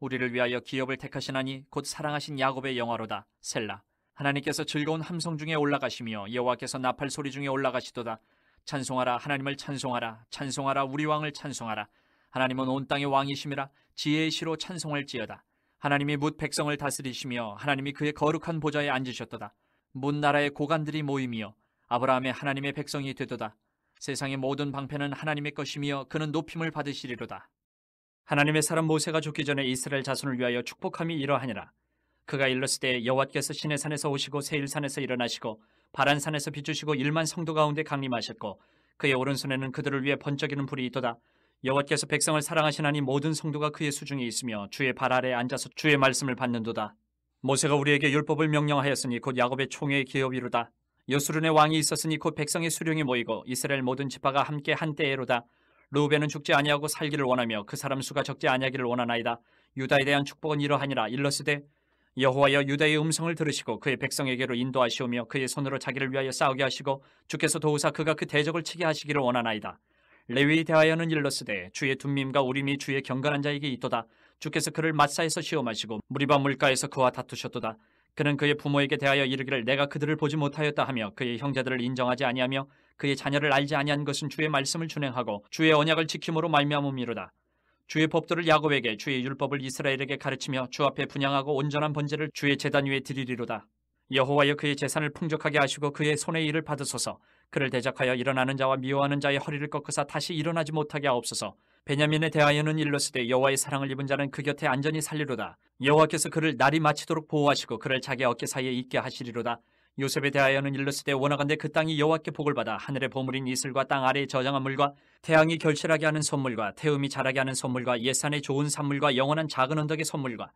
우리를 위하여 기업을 택하시나니 곧 사랑하신 야곱의 영화로다. 셀라. 하나님께서 즐거운 함성 중에 올라가시며 여호와께서 나팔 소리 중에 올라가시도다. 찬송하라 하나님을 찬송하라 찬송하라 우리 왕을 찬송하라 하나님은 온 땅의 왕이심이라 지혜의 시로 찬송을지어다 하나님이 묻 백성을 다스리시며 하나님이 그의 거룩한 보좌에 앉으셨도다. 문 나라의 고관들이 모이며 아브라함의 하나님의 백성이 되도다. 세상의 모든 방패는 하나님의 것이며 그는 높임을 받으시리로다. 하나님의 사람 모세가 죽기 전에 이스라엘 자손을 위하여 축복함이 이러하니라. 그가 일렀을때 여호와께서 시내산에서 오시고 세일산에서 일어나시고 바란산에서 비추시고 일만 성도 가운데 강림하셨고 그의 오른손에는 그들을 위해 번쩍이는 불이 있도다. 여호와께서 백성을 사랑하시나니 모든 성도가 그의 수중에 있으며 주의 발 아래 앉아서 주의 말씀을 받는도다. 모세가 우리에게 율법을 명령하였으니 곧 야곱의 총회의 기업이로다. 여수른의 왕이 있었으니 곧 백성의 수령이 모이고 이스라엘 모든 지파가 함께 한때에로다. 르우벤은 죽지 아니하고 살기를 원하며 그 사람 수가 적지 아니하기를 원하나이다. 유다에 대한 축복은 이러하니라 일러스되 여호와여 유다의 음성을 들으시고 그의 백성에게로 인도하시오며 그의 손으로 자기를 위하여 싸우게 하시고 주께서 도우사 그가 그 대적을 치게 하시기를 원하나이다. 레위에 대하여는 일러스되 주의 둠밈과 우림이 주의 경건한 자에게 있도다. 주께서 그를 마사에서 시험하시고 무리바 물가에서 그와 다투셨도다. 그는 그의 부모에게 대하여 이르기를 내가 그들을 보지 못하였다 하며 그의 형제들을 인정하지 아니하며 그의 자녀를 알지 아니한 것은 주의 말씀을 준행하고 주의 언약을 지킴으로 말미암음이로다. 주의 법도를 야곱에게 주의 율법을 이스라엘에게 가르치며 주 앞에 분양하고 온전한 번제를 주의 재단 위에 드리리로다. 여호와여 그의 재산을 풍족하게 하시고 그의 손에 일을 받으소서 그를 대적하여 일어나는 자와 미워하는 자의 허리를 꺾으사 다시 일어나지 못하게 하옵소서 베냐민에 대하여는 일렀으되 여호와의 사랑을 입은 자는 그 곁에 안전히 살리로다 여호와께서 그를 날이 마치도록 보호하시고 그를 자기 어깨 사이에 있게 하시리로다 요셉에 대하여는 일러스되 원하건대 그 땅이 여호와께 복을 받아 하늘의 보물인 이슬과 땅 아래에 저장한 물과 태양이 결실하게 하는 선물과 태음이 자라게 하는 선물과 예산의 좋은 산물과 영원한 작은 언덕의 선물과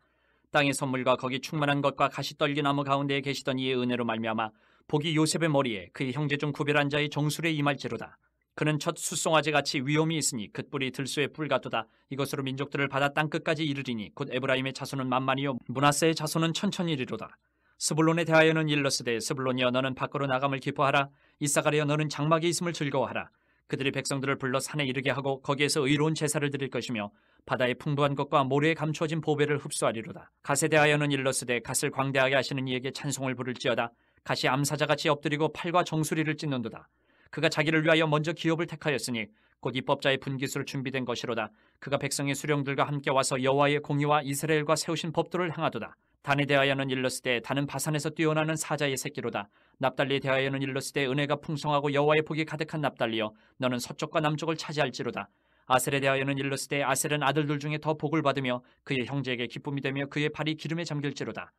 땅의 선물과 거기 충만한 것과 가시떨기나무 가운데에 계시던 이의 은혜로 말미암아 복이 요셉의 머리에 그의 형제 중 구별한 자의 정수레 임할지로다. 그는 첫수송아지 같이 위험이 있으니 그 뿔이 들수의뿔 같도다. 이것으로 민족들을 받아 땅 끝까지 이르리니 곧 에브라임의 자손은 만만이요 문하세의 자손은 천천히이르로다 스불론에 대하여는 일러스되 스불론이여 너는 밖으로 나감을 기뻐하라 이사가리여 너는 장막에 있음을 즐거워하라 그들이 백성들을 불러 산에 이르게 하고 거기에서 의로운 제사를 드릴 것이며 바다의 풍부한 것과 모래에 감춰진 보배를 흡수하리로다 갓에 대하여는 일러스되 갓을 광대하게 하시는 이에게 찬송을 부를지어다 갓이 암사자같이 엎드리고 팔과 정수리를 찢는도다 그가 자기를 위하여 먼저 기업을 택하였으니 곧 입법자의 분기으로 준비된 것이로다 그가 백성의 수령들과 함께 와서 여호와의 공의와 이스라엘과 세우신 법도를 행하도다 단에 대하여는 일렀으되 단은 바산에서 뛰어나는 사자의 새끼로다. 납달리에 대하여는 일렀으되 은혜가 풍성하고 여호와의 복이 가득한 납달리여 너는 서쪽과 남쪽을 차지할지로다. 아셀에 대하여는 일렀으되 아셀은 아들들 중에 더 복을 받으며 그의 형제에게 기쁨이 되며 그의 발이 기름에 잠길지로다.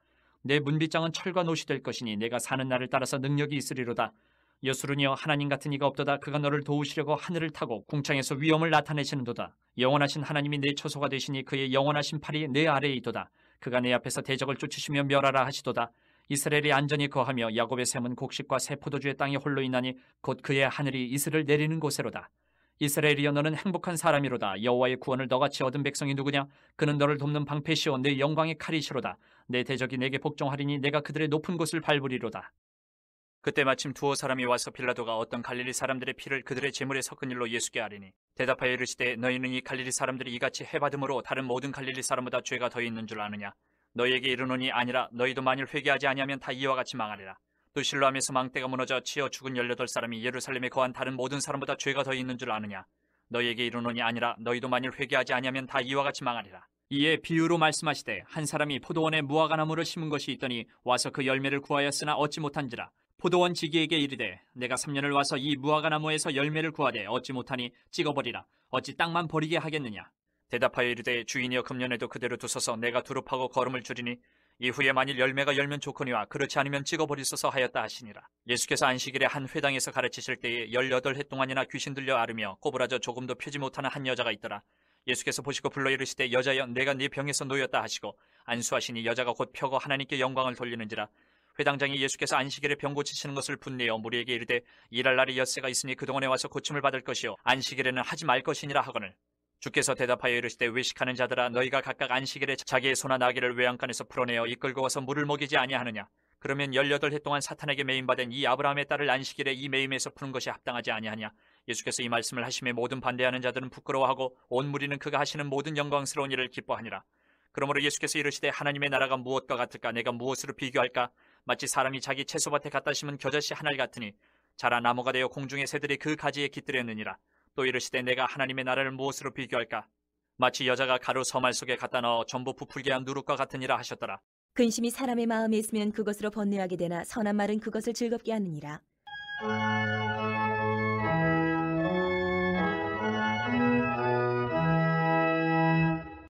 내 문빗장은 철과 노시 될 것이니 내가 사는 날을 따라서 능력이 있으리로다. 여수르니여 하나님 같은 이가 없도다 그가 너를 도우시려고 하늘을 타고 궁창에서 위엄을 나타내시는도다. 영원하신 하나님이 내 처소가 되시니 그의 영원하신 팔이 내 아래에 있도다. 그가 내 앞에서 대적을 쫓으시며 멸하라 하시도다. 이스라엘이 안전히 거하며 야곱의 샘은 곡식과 새 포도주의 땅에 홀로 있나니 곧 그의 하늘이 이슬을 내리는 곳에로다. 이스라엘이여 너는 행복한 사람이로다. 여호와의 구원을 너같이 얻은 백성이 누구냐? 그는 너를 돕는 방패시오 내 영광의 칼이시로다. 내 대적이 내게 복종하리니 내가 그들의 높은 곳을 밟으리로다. 그때 마침 두어 사람이 와서 빌라도가 어떤 갈릴리 사람들의 피를 그들의 재물에 섞은 일로 예수께 아리니 대답하여 이르시되 너희는 이 갈릴리 사람들이 이같이 해받음으로 다른 모든 갈릴리 사람보다 죄가 더 있는 줄 아느냐 너희에게 이르노니 아니라 너희도 만일 회개하지 아니하면 다 이와 같이 망하리라 또실로함에서 망대가 무너져 치어 죽은 열여덟 사람이 예루살렘에 거한 다른 모든 사람보다 죄가 더 있는 줄 아느냐 너희에게 이르노니 아니라 너희도 만일 회개하지 아니하면 다 이와 같이 망하리라 이에 비유로 말씀하시되 한 사람이 포도원에 무화과나무를 심은 것이 있더니 와서 그 열매를 구하였으나 얻지 못한지라 포도원 지기에게 이르되 내가 3년을 와서 이 무화과 나무에서 열매를 구하되 어찌 못하니 찍어버리라 어찌 땅만 버리게 하겠느냐 대답하여 이르되 주인이여 금년에도 그대로 두소서 내가 두릅하고 걸음을 줄이니 이후에 만일 열매가 열면 좋거니와 그렇지 않으면 찍어버리소서 하였다 하시니라 예수께서 안식일에 한 회당에서 가르치실 때에 18해 동안이나 귀신 들려 아르며 꼬부라져 조금도 펴지 못하는 한 여자가 있더라 예수께서 보시고 불러 이르시되 여자여 내가 네 병에서 놓였다 하시고 안수하시니 여자가 곧 펴고 하나님께 영광을 돌리는지라 회당장이 예수께서 안식일에 병고 치시는 것을 분내어 무리에게 이르되 일할 날이 여세가 있으니 그동안에 와서 고침을 받을 것이요 안식일에는 하지 말 것이니라 하거늘 주께서 대답하여 이르시되 외식하는 자들아 너희가 각각 안식일에 자기의 소나 나귀를 외양간에서 풀어내어 이끌고 와서 물을 먹이지 아니하느냐 그러면 1 8덟해 동안 사탄에게 매임받은 이 아브라함의 딸을 안식일에 이 매임에서 푸는 것이 합당하지 아니하냐 예수께서 이 말씀을 하심에 모든 반대하는 자들은 부끄러워하고 온 무리는 그가 하시는 모든 영광스러운 일을 기뻐하니라 그러므로 예수께서 이르시되 하나님의 나라가 무엇과 같을까 내가 무엇으로 비교할까 마치 사람이 자기 채소밭에 갖다 심은 겨자씨 하나를 같으니 자라 나무가 되어 공중의 새들이 그 가지에 깃들였느니라. 또 이르시되 내가 하나님의 나라를 무엇으로 비교할까? 마치 여자가 가루 서말 속에 갖다 넣어 전부 부풀게 한 누룩과 같으니라 하셨더라. 근심이 사람의 마음에 있으면 그것으로 번뇌하게 되나 선한 말은 그것을 즐겁게 하느니라.